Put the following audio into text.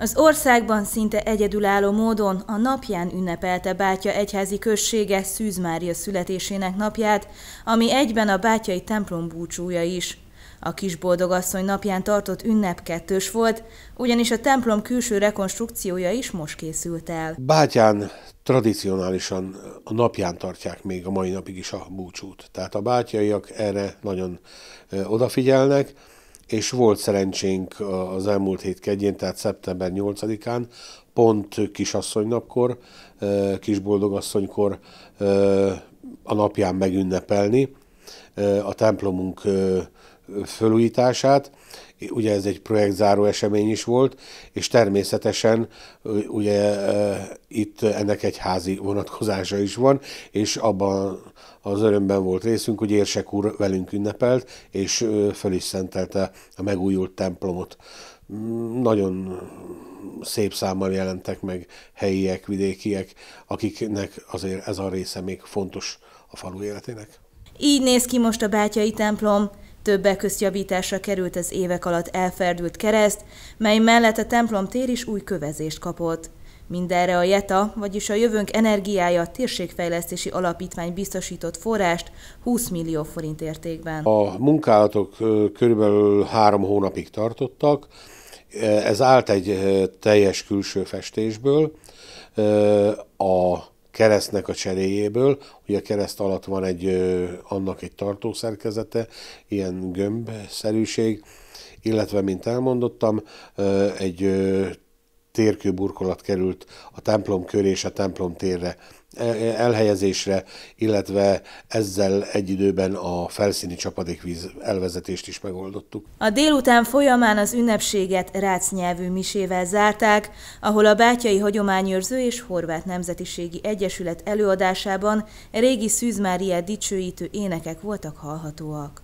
Az országban szinte egyedülálló módon a napján ünnepelte Bátya egyházi községe Szűz Mária születésének napját, ami egyben a bátyai templom búcsúja is. A kisboldogasszony napján tartott ünnep kettős volt, ugyanis a templom külső rekonstrukciója is most készült el. Bátyán tradicionálisan a napján tartják még a mai napig is a búcsút. Tehát a bátyaiak erre nagyon odafigyelnek és volt szerencsénk az elmúlt hét kedjén, tehát szeptember 8-án, pont kisasszonynapkor, kisboldogasszonykor a napján megünnepelni a templomunk fölújítását. Ugye ez egy projektzáró esemény is volt, és természetesen ugye itt ennek egy házi vonatkozása is van, és abban az örömben volt részünk, hogy Érsek úr velünk ünnepelt, és föl is szentelte a megújult templomot. Mm, nagyon szép számmal jelentek meg helyiek, vidékiek, akiknek azért ez a része még fontos a falu életének. Így néz ki most a Bátyai templom. Többek közt javításra került az évek alatt elferdült kereszt, mely mellett a templom tér is új kövezést kapott. Mindenre a JETA, vagyis a Jövőnk Energiája Térségfejlesztési Alapítvány biztosított forrást 20 millió forint értékben. A munkálatok körülbelül három hónapig tartottak, ez állt egy teljes külső festésből, a keresztnek a cseréjéből. Ugye a kereszt alatt van egy, annak egy tartószerkezete, ilyen gömbszerűség, illetve, mint elmondottam, egy térkőburkolat került a templom köré és a templom térre e, e, elhelyezésre, illetve ezzel egy időben a felszíni csapadékvíz elvezetést is megoldottuk. A délután folyamán az ünnepséget Rác nyelvű misével zárták, ahol a Bátyai Hagyományőrző és Horvát Nemzetiségi Egyesület előadásában régi Szűzmária dicsőítő énekek voltak hallhatóak.